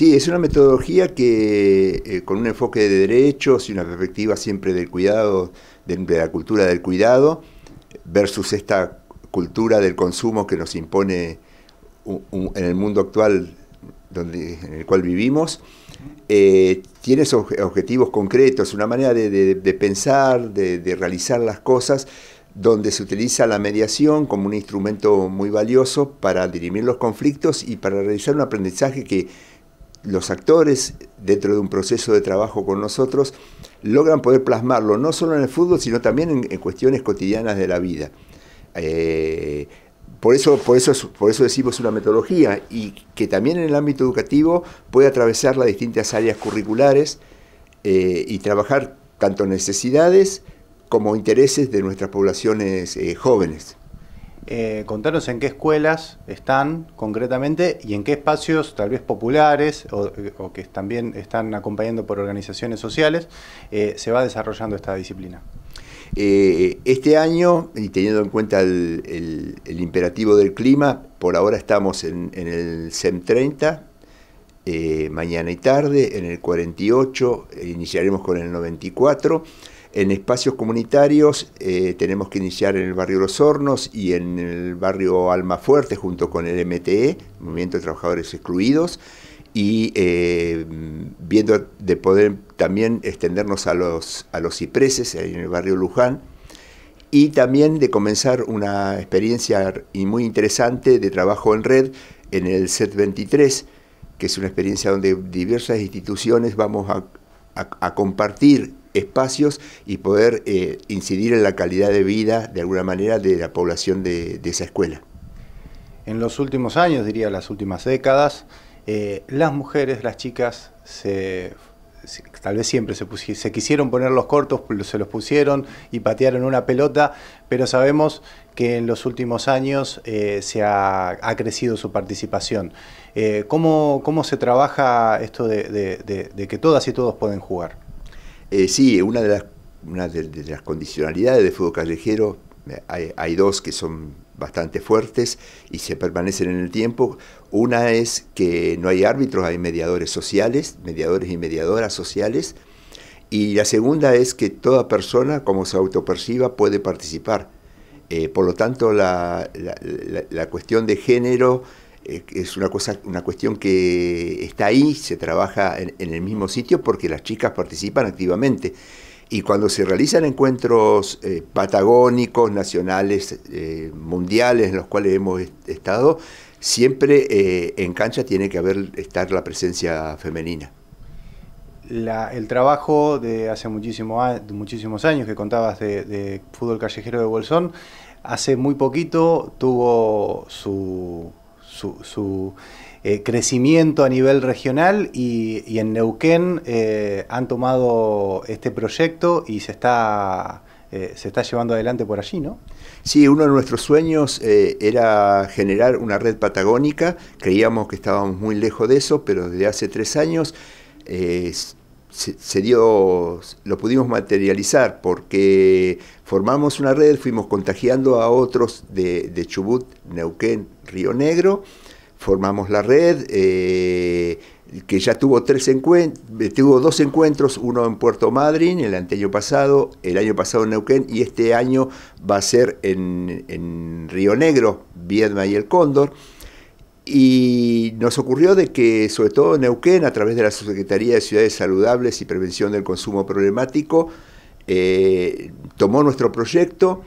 Sí, es una metodología que eh, con un enfoque de derechos y una perspectiva siempre del cuidado, de, la cultura del cuidado, versus esta cultura del consumo que nos impone en el mundo actual donde, en el cual vivimos, eh, tiene esos objetivos concretos, una manera de pensar, de realizar las cosas, donde se utiliza la mediación como un instrumento muy valioso para dirimir los conflictos y para realizar un aprendizaje que los actores, dentro de un proceso de trabajo con nosotros, logran poder plasmarlo, no solo en el fútbol, sino también en, cuestiones cotidianas de la vida. Eh, por eso, por, eso, por eso decimos una metodología y que también en el ámbito educativo puede atravesar las distintas áreas curriculares eh, y trabajar tanto necesidades como intereses de nuestras poblaciones eh, jóvenes. Eh, contanos en qué escuelas están concretamente y en qué espacios tal vez populares o, que también están acompañando por organizaciones sociales eh, se va desarrollando esta disciplina. Eh, este año, y teniendo en cuenta el, imperativo del clima, por ahora estamos en, el cem 30, eh, mañana y tarde, en el 48, iniciaremos con el 94. En espacios comunitarios eh, tenemos que iniciar en el barrio Los Hornos y en el barrio Almafuerte junto con el MTE, Movimiento de Trabajadores Excluidos, y eh, viendo de poder también extendernos a los, a los cipreses en el barrio Luján, y también de comenzar una experiencia muy interesante de trabajo en red en el SET 23, que es una experiencia donde diversas instituciones vamos a, a compartir espacios y poder eh, incidir en la calidad de vida, de alguna manera, de la población de, esa escuela. En los últimos años, diría las últimas décadas, eh, las mujeres, las chicas, tal vez siempre se, quisieron poner los cortos, se los pusieron y patearon una pelota, pero sabemos que en los últimos años eh, se ha, crecido su participación. ¿cómo, ¿cómo, se trabaja esto de que todas y todos pueden jugar? Eh, sí, una de las, una de, las condicionalidades del fútbol callejero, hay, dos que son bastante fuertes y se permanecen en el tiempo. Una es que no hay árbitros, hay mediadores sociales, mediadores y mediadoras sociales. Y la segunda es que toda persona, como se autoperciba, puede participar. Eh, por lo tanto, la, cuestión de género eh, es una, cosa, una cuestión que está ahí, se trabaja en, el mismo sitio porque las chicas participan activamente. Y cuando se realizan encuentros eh, patagónicos, nacionales, eh, mundiales, en los cuales hemos estado, siempre en cancha tiene que haber estar la presencia femenina. el trabajo de hace muchísimo, muchísimos años que contabas de, de fútbol callejero de Bolsón, hace muy poquito tuvo su su, eh, crecimiento a nivel regional y, en Neuquén eh, han tomado este proyecto y se está, eh, se está llevando adelante por allí, ¿no? Sí, uno de nuestros sueños era generar una red patagónica, creíamos que estábamos muy lejos de eso, pero desde hace tres años se, dio, lo pudimos materializar porque formamos una red, fuimos contagiando a otros de, Chubut, Neuquén, Río Negro, formamos la red eh, que ya tuvo, tres eh, dos encuentros, uno en Puerto Madryn el año pasado, el año pasado en Neuquén y este año va a ser en, en Río Negro, Viedma y el Cóndor. Y nos ocurrió de que, sobre todo Neuquén, a través de la Secretaría de Ciudades Saludables y Prevención del Consumo Problemático, eh, tomó nuestro proyecto.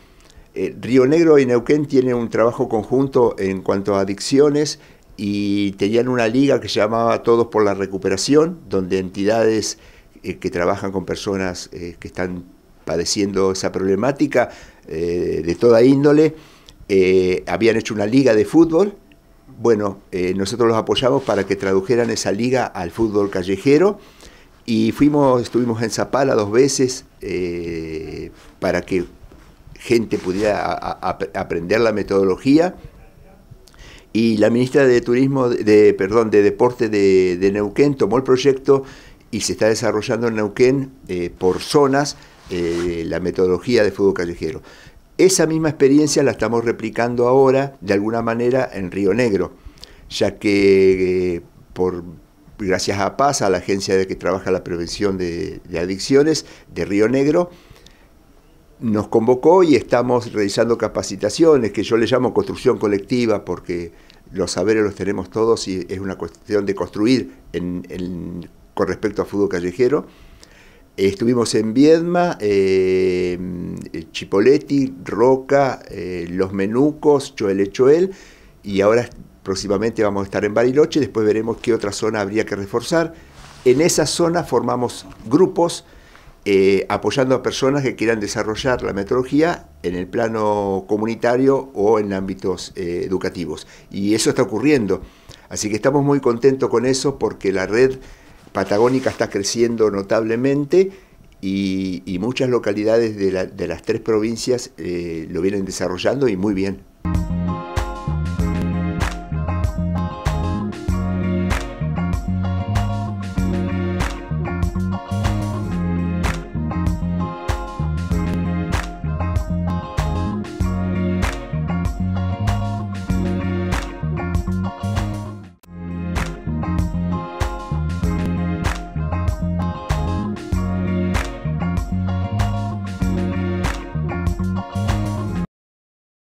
Eh, Río Negro y Neuquén tienen un trabajo conjunto en cuanto a adicciones y tenían una liga que se llamaba Todos por la Recuperación, donde entidades eh, que trabajan con personas que están padeciendo esa problemática de toda índole, habían hecho una liga de fútbol bueno, eh, nosotros los apoyamos para que tradujeran esa liga al fútbol callejero y fuimos, estuvimos en Zapala dos veces eh, para que gente pudiera aprender la metodología. Y la ministra de Turismo, de, perdón, de Deporte de, Neuquén tomó el proyecto y se está desarrollando en Neuquén eh, por zonas la metodología de fútbol callejero. Esa misma experiencia la estamos replicando ahora, de alguna manera, en Río Negro, ya que eh, por, gracias a Paz, a la agencia de que trabaja la prevención de, adicciones de Río Negro, nos convocó y estamos realizando capacitaciones, que yo le llamo construcción colectiva, porque los saberes los tenemos todos y es una cuestión de construir con respecto a fútbol callejero. Estuvimos en Viedma, eh, eh Chipoletti, Roca, eh, Los Menucos, Choel Choel y ahora próximamente vamos a estar en Bariloche, después veremos qué otra zona habría que reforzar. En esa zona formamos grupos eh, apoyando a personas que quieran desarrollar la metodología en el plano comunitario o en ámbitos educativos. Y eso está ocurriendo. Así que estamos muy contentos con eso porque la red patagónica está creciendo notablemente y, muchas localidades de, las tres provincias eh, lo vienen desarrollando y muy bien.